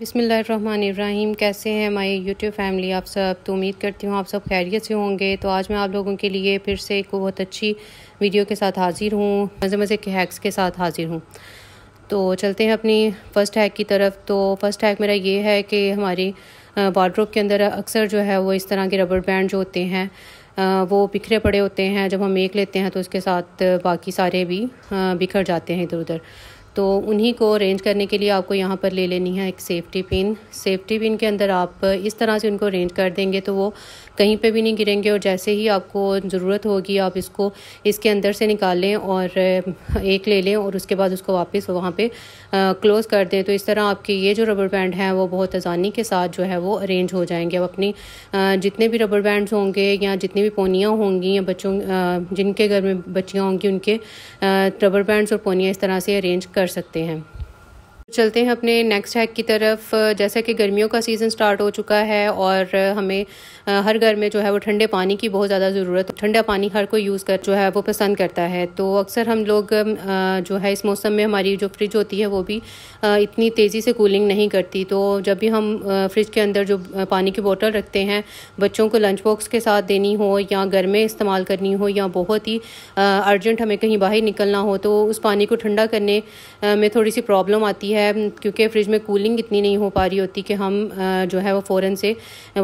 बिसमीम कैसे हैं माय यूट्यूब फैमिली आप सब तो उम्मीद करती हूँ आप सब खैरियत से होंगे तो आज मैं आप लोगों के लिए फिर से एक बहुत अच्छी वीडियो के साथ हाज़िर हूँ मज़े मज़े के हैक्स के साथ हाज़िर हूँ तो चलते हैं अपनी फ़र्स्ट हैक की तरफ तो फ़र्स्ट हैक मेरा ये है कि हमारी वार्ड्रोप के अंदर अक्सर जो है वो इस तरह के रबड़ बैंड जो होते हैं वो बिखरे पड़े होते हैं जब हम मेक लेते हैं तो उसके साथ बाकी सारे भी बिखर जाते हैं इधर उधर तो उन्हीं को अरेंज करने के लिए आपको यहाँ पर ले लेनी है एक सेफ्टी पिन सेफ्टी पिन के अंदर आप इस तरह से उनको अरेंज कर देंगे तो वो कहीं पे भी नहीं गिरेंगे और जैसे ही आपको ज़रूरत होगी आप इसको इसके अंदर से निकालें और एक ले लें और उसके बाद उसको वापस वहाँ पे क्लोज़ कर दें तो इस तरह आपके ये जो रबर बैंड हैं वो बहुत आसानी के साथ जो है वो अरेंज हो जाएंगे अब अपनी जितने भी रबर बैंड्स होंगे या जितनी भी पोनियाँ होंगी या बच्चों जिनके घर में बच्चियाँ होंगी उनके रबर बैंड्स और पोनियाँ इस तरह से अरेंज कर सकते हैं चलते हैं अपने नेक्स्ट हैक की तरफ जैसा कि गर्मियों का सीज़न स्टार्ट हो चुका है और हमें हर घर में जो है वो ठंडे पानी की बहुत ज़्यादा ज़रूरत ठंडा पानी हर कोई यूज़ कर जो है वो पसंद करता है तो अक्सर हम लोग जो है इस मौसम में हमारी जो फ्रिज होती है वो भी इतनी तेज़ी से कूलिंग नहीं करती तो जब भी हम फ्रिज के अंदर जो पानी की बॉटल रखते हैं बच्चों को लंच बॉक्स के साथ देनी हो या घर में इस्तेमाल करनी हो या बहुत ही अर्जेंट हमें कहीं बाहर निकलना हो तो उस पानी को ठंडा करने में थोड़ी सी प्रॉब्लम आती है है क्योंकि फ्रिज में कूलिंग इतनी नहीं हो पा रही होती कि हम जो है वो फ़ौरन से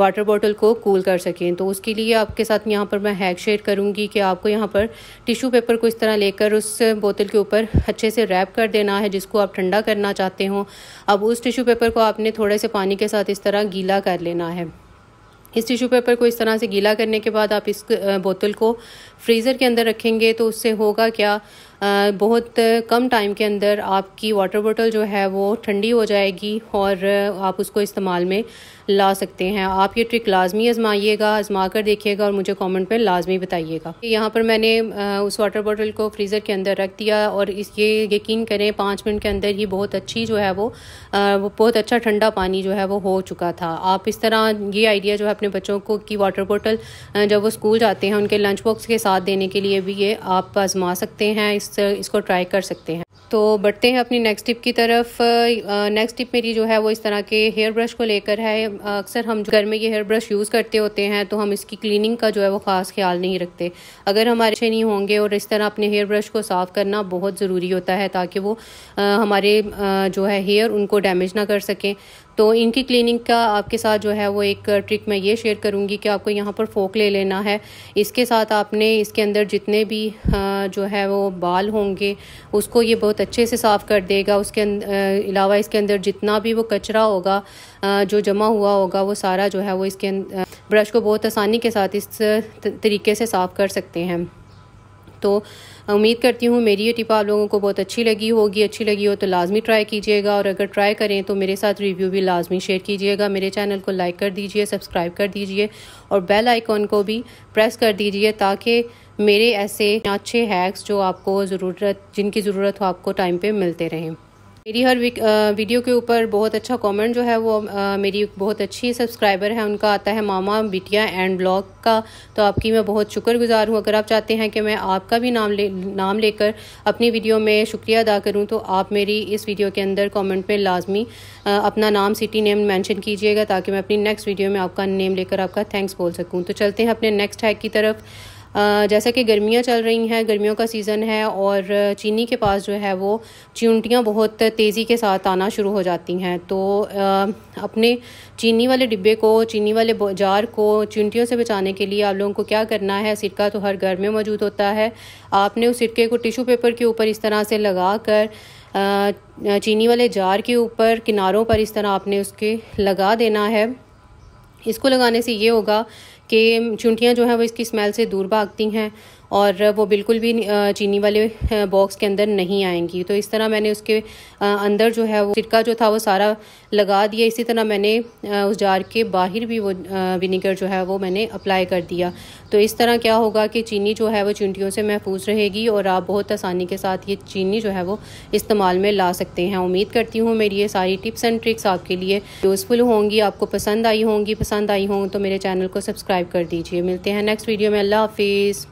वाटर बॉटल को कूल कर सकें तो उसके लिए आपके साथ यहाँ पर मैं हैक शेयर करूँगी कि आपको यहाँ पर टिशू पेपर को इस तरह लेकर उस बोतल के ऊपर अच्छे से रैप कर देना है जिसको आप ठंडा करना चाहते हो अब उस टिशू पेपर को आपने थोड़े से पानी के साथ इस तरह गीला कर लेना है इस टिशू पेपर को इस तरह से गीला करने के बाद आप इस बोतल को फ्रीज़र के अंदर रखेंगे तो उससे होगा क्या बहुत कम टाइम के अंदर आपकी वाटर बॉटल जो है वो ठंडी हो जाएगी और आप उसको इस्तेमाल में ला सकते हैं आप ये ट्रिक लाजमी आजमाइएगा आजमा कर देखिएगा और मुझे कमेंट पर लाजमी बताइएगा यहाँ पर मैंने उस वाटर बॉटल को फ्रीज़र के अंदर रख दिया और इस ये यकीन करें पाँच मिनट के अंदर ही बहुत अच्छी जो है वो बहुत अच्छा ठंडा पानी जो है वो हो चुका था आप इस तरह ये आइडिया जो है अपने बच्चों को कि वाटर बॉटल जब वो स्कूल जाते हैं उनके लंच बॉक्स के साथ देने के लिए भी ये आप आजमा सकते हैं इस इसको ट्राई कर सकते हैं तो बढ़ते हैं अपनी नेक्स्ट टिप की तरफ नेक्स्ट टिप मेरी जो है वो इस तरह के हेयर ब्रश को लेकर है अक्सर हम घर में ये हेयर ब्रश यूज़ करते होते हैं तो हम इसकी क्लीनिंग का जो है वो ख़ास ख्याल नहीं रखते अगर हमारे अच्छे नहीं होंगे और इस तरह अपने हेयर ब्रश को साफ़ करना बहुत ज़रूरी होता है ताकि वो आ, हमारे आ, जो है हेयर उनको डैमेज ना कर सकें तो इनकी क्लिनिंग का आपके साथ जो है वो एक ट्रिक मैं ये शेयर करूँगी कि आपको यहाँ पर फोक ले लेना है इसके साथ आपने इसके अंदर जितने भी जो है वो बाल बाल होंगे उसको ये बहुत अच्छे से साफ़ कर देगा उसके अलावा अं-, इसके अंदर जितना भी वो कचरा होगा जो जमा हुआ होगा वो सारा जो है वो इसके अं-, ब्रश को बहुत आसानी के साथ इस तरीके से साफ़ कर सकते हैं तो उम्मीद करती हूँ मेरी ये टिप आप लोगों को बहुत अच्छी लगी होगी अच्छी लगी हो तो लाजमी ट्राई कीजिएगा और अगर ट्राई करें तो मेरे साथ रिव्यू भी लाजमी शेयर कीजिएगा मेरे चैनल को लाइक कर दीजिए सब्सक्राइब कर दीजिए और बेल आइकॉन को भी प्रेस कर दीजिए ताकि मेरे ऐसे अच्छे हैक्स जो आपको ज़रूरत जिनकी ज़रूरत हो आपको टाइम पर मिलते रहें मेरी हर वीडियो के ऊपर बहुत अच्छा कमेंट जो है वो मेरी बहुत अच्छी सब्सक्राइबर है उनका आता है मामा बिटिया एंड ब्लॉग का तो आपकी मैं बहुत शुक्रगुजार हूँ अगर आप चाहते हैं कि मैं आपका भी नाम ले नाम लेकर अपनी वीडियो में शुक्रिया अदा करूँ तो आप मेरी इस वीडियो के अंदर कॉमेंट में लाजमी अपना नाम सिटी नेम मैंशन कीजिएगा ताकि मैं अपनी नेक्स्ट वीडियो में आपका नेम लेकर आपका थैंक्स बोल सकूँ तो चलते हैं अपने नेक्स्ट हैक की तरफ जैसा कि गर्मियाँ चल रही हैं गर्मियों का सीज़न है और चीनी के पास जो है वो चिंटियाँ बहुत तेज़ी के साथ आना शुरू हो जाती हैं तो अपने चीनी वाले डिब्बे को चीनी वाले जार को चिंटियों से बचाने के लिए आप लोगों को क्या करना है सिरका तो हर घर में मौजूद होता है आपने उस सिरके को टिशू पेपर के ऊपर इस तरह से लगा कर चीनी वाले जार के ऊपर किनारों पर इस तरह आपने उसके लगा देना है इसको लगाने से ये होगा कि चूंटियाँ जो हैं वो इसकी स्मेल से दूर भागती हैं और वो बिल्कुल भी चीनी वाले बॉक्स के अंदर नहीं आएंगी तो इस तरह मैंने उसके अंदर जो है वो सिरका जो था वो सारा लगा दिया इसी तरह मैंने उस जार के बाहर भी वो विनीगर जो है वो मैंने अप्लाई कर दिया तो इस तरह क्या होगा कि चीनी जो है वो चिंटियों से महफूज रहेगी और आप बहुत आसानी के साथ ये चीनी जो है वो इस्तेमाल में ला सकते हैं उम्मीद करती हूँ मेरी ये सारी टिप्स एंड ट्रिक्स आपके लिए यूज़फुल होंगी आपको पसंद आई होंगी पसंद आई हों तो मेरे चैनल को सब्सक्राइब कर दीजिए मिलते हैं नेक्स्ट वीडियो में अल्लाह हाफिज़